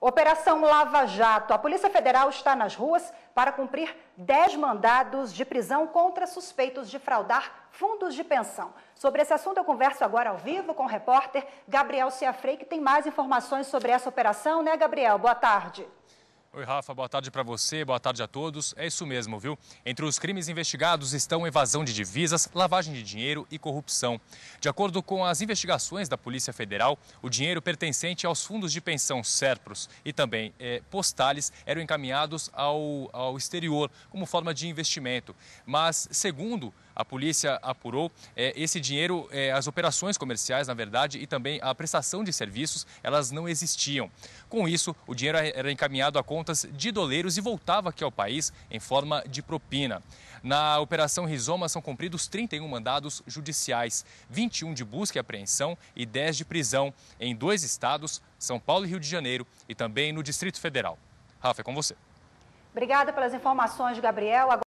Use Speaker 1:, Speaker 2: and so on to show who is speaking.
Speaker 1: Operação Lava Jato. A Polícia Federal está nas ruas para cumprir 10 mandados de prisão contra suspeitos de fraudar fundos de pensão. Sobre esse assunto, eu converso agora ao vivo com o repórter Gabriel Ciafrei, que tem mais informações sobre essa operação, né, Gabriel? Boa tarde.
Speaker 2: Oi, Rafa, boa tarde para você, boa tarde a todos. É isso mesmo, viu? Entre os crimes investigados estão evasão de divisas, lavagem de dinheiro e corrupção. De acordo com as investigações da Polícia Federal, o dinheiro pertencente aos fundos de pensão Serpros e também é, postales eram encaminhados ao, ao exterior como forma de investimento. Mas, segundo a polícia apurou, é, esse dinheiro, é, as operações comerciais, na verdade, e também a prestação de serviços, elas não existiam. Com isso, o dinheiro era encaminhado a contas de doleiros e voltava aqui ao país em forma de propina. Na Operação Rizoma são cumpridos 31 mandados judiciais, 21 de busca e apreensão e 10 de prisão em dois estados, São Paulo e Rio de Janeiro, e também no Distrito Federal. Rafa, é com você.
Speaker 1: Obrigada pelas informações, Gabriel.